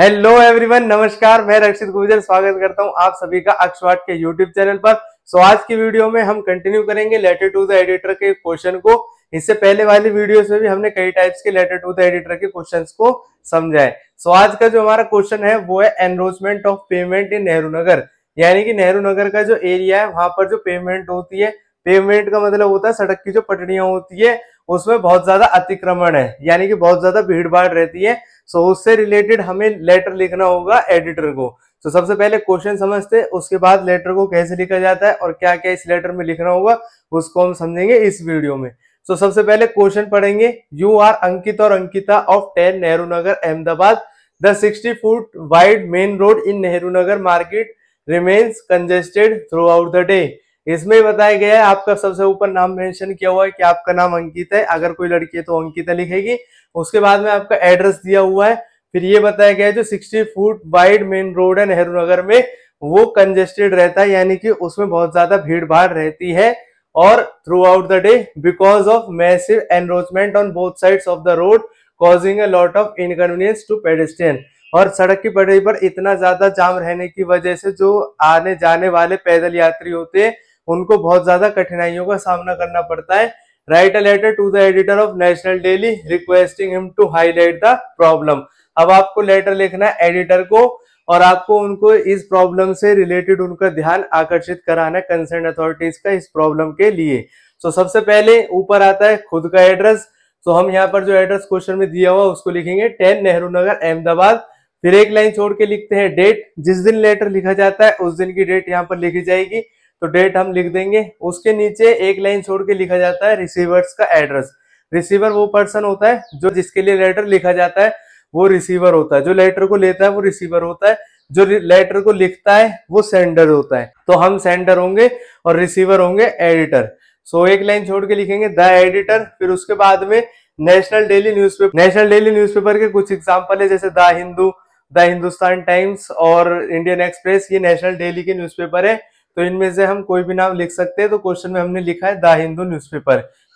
hello everyone नमस्कार मैं रक्षित गुर्जर स्वागत करता हूं आप सभी का अक्षवाट के यूट्यूब चैनल पर सो आज की वीडियो में हम कंटिन्यू करेंगे लेटर टू द एडिटर के क्वेश्चन को इससे पहले वाली वीडियोस में भी हमने कई टाइप्स के लेटर टू द एडिटर के क्वेश्चंस को समझा है सो आज का जो हमारा क्वेश्चन है वो है encroachment of pavement in Nehru Nagar यानी कि नेहरू नगर का जो एरिया है वहां पर जो पेमेंट होती है पेमेंट का मतलब होता है सड़क की जो पटड़ियां होती है उसमें बहुत ज्यादा अतिक्रमण है यानी कि बहुत ज्यादा भीड़ भाड़ रहती है सो उससे रिलेटेड हमें लेटर लिखना होगा एडिटर को तो सबसे पहले क्वेश्चन समझते हैं उसके बाद लेटर को कैसे लिखा जाता है और क्या क्या इस लेटर में लिखना होगा उसको हम समझेंगे इस वीडियो में तो सबसे पहले क्वेश्चन पढ़ेंगे यू आर अंकित और Ankita of ten Nehru Nagar Ahmedabad the sixty foot wide main road in Nehru Nagar market remains congested throughout the day इसमें बताया गया है आपका सबसे ऊपर नाम मेंशन किया हुआ है कि आपका नाम अंकित है अगर कोई लड़की है तो अंकिता लिखेगी उसके बाद में आपका एड्रेस दिया हुआ है फिर ये बताया गया है जो 60 फुट वाइड मेन रोड है नेहरू नगर में वो कंजेस्टेड रहता है यानी कि उसमें बहुत ज्यादा भीड़ भाड़ रहती है और throughout the day because of massive encroachment on both side of the road causing a lot of inconvenience to pedestrian और सड़क की पटरी पर इतना ज्यादा जाम रहने की वजह से जो आने जाने वाले पैदल यात्री होते हैं उनको बहुत ज्यादा कठिनाइयों का सामना करना पड़ता है write a letter to the editor of national daily requesting him to highlight the problem अब आपको लेटर लिखना है एडिटर को और आपको उनको इस प्रॉब्लम से रिलेटेड उनका ध्यान आकर्षित कराना है कंसर्न अथॉरिटीज का इस प्रॉब्लम के लिए तो so, सबसे पहले ऊपर आता है खुद का एड्रेस तो so, हम यहाँ पर जो एड्रेस क्वेश्चन में दिया हुआ उसको लिखेंगे टेन नेहरू नगर अहमदाबाद फिर एक लाइन छोड़ के लिखते हैं डेट जिस दिन लेटर लिखा जाता है उस दिन की डेट यहाँ पर लिखी जाएगी तो डेट हम लिख देंगे उसके नीचे एक लाइन छोड़ के लिखा जाता है रिसीवर्स का एड्रेस रिसीवर वो पर्सन होता है जो जिसके लिए लेटर लिखा जाता है वो रिसीवर होता है जो लेटर को लेता है वो रिसीवर होता है जो लेटर को लिखता है वो सेंडर होता है तो हम सेंडर होंगे और रिसीवर होंगे एडिटर सो so, एक लाइन छोड़ के लिखेंगे द एडिटर फिर उसके बाद में national daily newspaper national daily newspaper के कुछ एग्जांपल है जैसे the Hindu the Hindustan Times और इंडियन एक्सप्रेस ये नेशनल डेली के न्यूज़पेपर है तो इनमें से हम कोई भी नाम लिख सकते हैं तो क्वेश्चन में हमने लिखा है द हिंदू न्यूज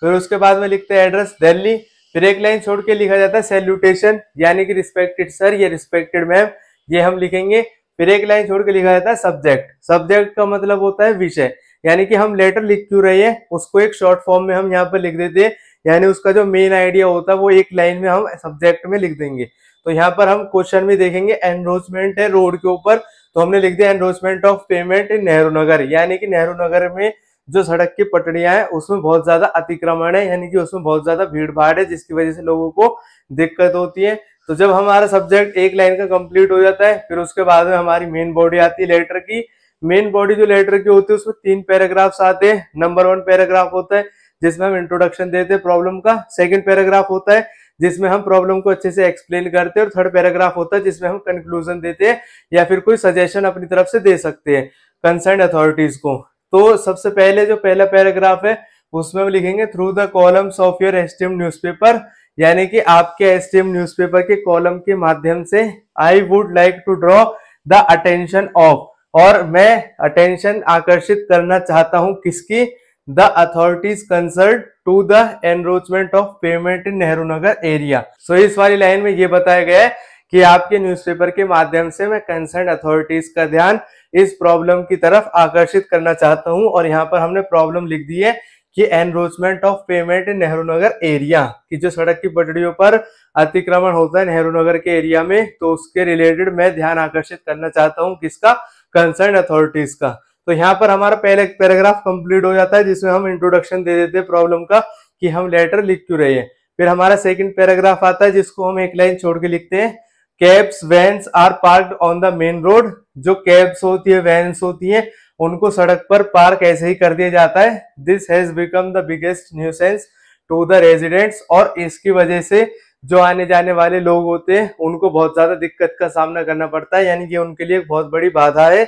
फिर उसके बाद में लिखते हैं एड्रेस दिल्ली फिर एक लाइन छोड़ के लिखा जाता है सैल्यूटेशन यानी कि रिस्पेक्टेड सर या रिस्पेक्टेड मैम ये हम लिखेंगे फिर एक लाइन छोड़ के लिखा जाता है सब्जेक्ट सब्जेक्ट का मतलब होता है विषय यानी कि हम लेटर लिख क्यों रहे हैं उसको एक शॉर्ट फॉर्म में हम यहाँ पर लिख देते हैं यानी उसका जो मेन आइडिया होता है वो एक लाइन में हम सब्जेक्ट में लिख देंगे तो यहाँ पर हम क्वेश्चन में देखेंगे एनरोचमेंट है रोड के ऊपर तो हमने लिख दिया endorsement of pavement in Nehru Nagar यानी कि नेहरू नगर में जो सड़क की पटड़ियां हैं उसमें बहुत ज्यादा अतिक्रमण है यानी कि उसमें बहुत ज्यादा भीड़ भाड़ है जिसकी वजह से लोगों को दिक्कत होती है तो जब हमारा सब्जेक्ट एक लाइन का कंप्लीट हो जाता है फिर उसके बाद में हमारी मेन बॉडी आती है लेटर की मेन बॉडी जो लेटर की होती है उसमें तीन पैराग्राफ्स आते हैं नंबर वन पैराग्राफ होता है जिसमें हम इंट्रोडक्शन देते हैं प्रॉब्लम का सेकंड पैराग्राफ होता है जिसमें हम प्रॉब्लम को अच्छे से एक्सप्लेन करते हैं और थर्ड पैराग्राफ होता है जिसमें हम कंक्लूजन देते हैं या फिर कोई सजेशन अपनी तरफ से दे सकते हैं कंसर्न अथॉरिटीज को तो सबसे पहले जो पहला पैराग्राफ है उसमें हम लिखेंगे through the columns of your esteem newspaper यानी कि आपके एस्टीम न्यूज़पेपर के कॉलम के माध्यम से I would like to draw the attention of और मैं अटेंशन आकर्षित करना चाहता हूं किसकी the authorities concerned to the encroachment of pavement in Nehru Nagar area so इस वाली लाइन में यह बताया गया है कि आपके न्यूज़पेपर के माध्यम से मैं कंसर्न अथॉरिटीज का ध्यान इस प्रॉब्लम की तरफ आकर्षित करना चाहता हूं और यहां पर हमने प्रॉब्लम लिख दी है कि encroachment of pavement in Nehru Nagar area की जो सड़क की पटड़ियों पर अतिक्रमण होता है नेहरू नगर के एरिया में तो उसके रिलेटेड मैं ध्यान आकर्षित करना चाहता हूँ किसका कंसर्न अथॉरिटीज का तो यहाँ पर हमारा पहले पैराग्राफ कंप्लीट हो जाता है जिसमें हम इंट्रोडक्शन दे देते हैं प्रॉब्लम का कि हम लेटर लिख क्यों रहे हैं फिर हमारा सेकंड पैराग्राफ आता है जिसको हम एक लाइन छोड़ के लिखते हैं cabs vans are park on the main road जो कैब्स होती है वैन्स होती है उनको सड़क पर पार्क ऐसे ही कर दिया जाता है this has become the biggest nuisance to the residents और इसकी वजह से जो आने जाने वाले लोग होते हैं उनको बहुत ज्यादा दिक्कत का सामना करना पड़ता है यानी कि उनके लिए बहुत बड़ी बाधा है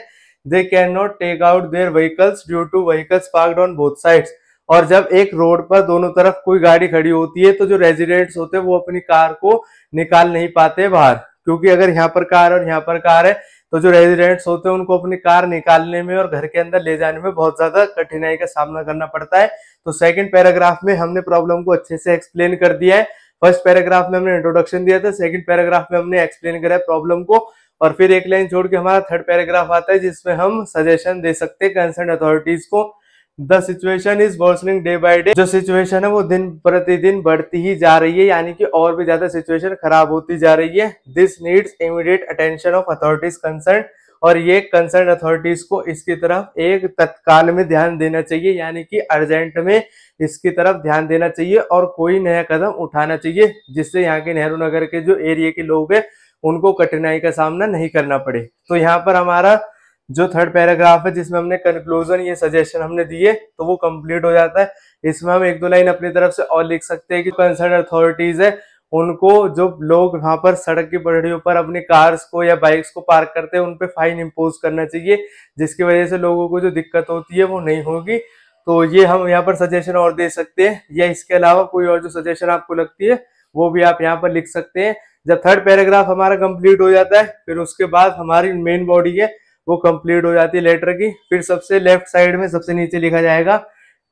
they can not take out their vehicles due to vehicles parked on both sides और जब एक रोड पर दोनों तरफ कोई गाड़ी खड़ी होती है तो जो रेजिडेंट्स होते हैं वो अपनी कार को निकाल नहीं पाते बाहर क्योंकि अगर यहाँ पर कार और यहाँ पर कार है तो जो रेजिडेंट्स होते हैं उनको अपनी कार निकालने में और घर के अंदर ले जाने में बहुत ज्यादा कठिनाई का सामना करना पड़ता है तो सेकंड पैराग्राफ में हमने प्रॉब्लम को अच्छे से एक्सप्लेन कर दिया है फर्स्ट पैराग्राफ में हमने इंट्रोडक्शन दिया था सेकंड पैराग्राफ में हमने एक्सप्लेन करा है प्रॉब्लम को और फिर एक लाइन छोड़ के हमारा थर्ड पैराग्राफ आता है जिसमें हम सजेशन दे सकते हैं कंसर्न अथॉरिटीज को the situation is worsening day by day जो सिचुएशन है वो दिन प्रतिदिन बढ़ती ही जा रही है यानी कि और भी ज्यादा सिचुएशन खराब होती जा रही है this needs immediate attention of authorities concern और ये कंसर्न अथॉरिटीज को इसकी तरफ एक तत्काल में ध्यान देना चाहिए यानी कि अर्जेंट में इसकी तरफ ध्यान देना चाहिए और कोई नया कदम उठाना चाहिए जिससे यहाँ के नेहरू नगर के जो एरिया के लोग हैं उनको कठिनाई का सामना नहीं करना पड़े तो यहाँ पर हमारा जो थर्ड पैराग्राफ है जिसमें हमने कंक्लूजन ये सजेशन हमने दिए तो वो कंप्लीट हो जाता है इसमें हम एक दो लाइन अपनी तरफ से और लिख सकते हैं कि कंसर्न अथॉरिटीज है उनको जो लोग वहां पर सड़क की पटड़ियों पर अपनी कार्स को या बाइक्स को पार्क करते हैं उन पर फाइन इम्पोज करना चाहिए जिसकी वजह से लोगों को जो दिक्कत होती है वो नहीं होगी तो ये हम यहाँ पर सजेशन और दे सकते हैं या इसके अलावा कोई और जो सजेशन आपको लगती है वो भी आप यहाँ पर लिख सकते हैं जब थर्ड पैराग्राफ हमारा कंप्लीट हो जाता है फिर उसके बाद हमारी मेन बॉडी है वो कंप्लीट हो जाती है लेटर की फिर सबसे लेफ्ट साइड में सबसे नीचे लिखा जाएगा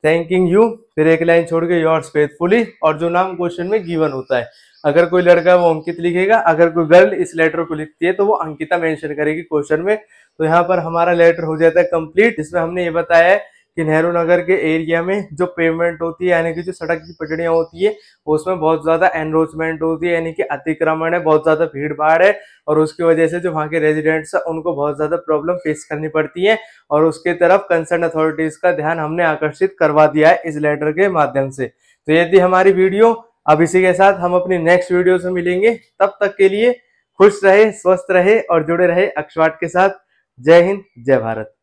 थैंकिंग यू फिर एक लाइन छोड़ के योर्स फेथफुली और जो नाम क्वेश्चन में गिवन होता है अगर कोई लड़का है वो अंकित लिखेगा अगर कोई गर्ल इस लेटर को लिखती है तो वो अंकिता मेंशन करेगी क्वेश्चन में तो यहाँ पर हमारा लेटर हो जाता है कंप्लीट इसमें हमने ये बताया है कि नेहरू नगर के एरिया में जो पेमेंट होती है यानी कि जो सड़क की पटड़ियाँ होती है उसमें बहुत ज़्यादा एनरोचमेंट होती है यानी कि अतिक्रमण है बहुत ज़्यादा भीड़ भाड़ है और उसकी वजह से जो वहाँ के रेजिडेंट्स हैं उनको बहुत ज़्यादा प्रॉब्लम फेस करनी पड़ती है और उसके तरफ कंसर्न अथॉरिटीज़ का ध्यान हमने आकर्षित करवा दिया है इस लेटर के माध्यम से तो यदि हमारी वीडियो अब इसी के साथ हम अपनी नेक्स्ट वीडियो से मिलेंगे तब तक के लिए खुश रहे स्वस्थ रहे और जुड़े रहे अक्षवाट के साथ जय हिंद जय भारत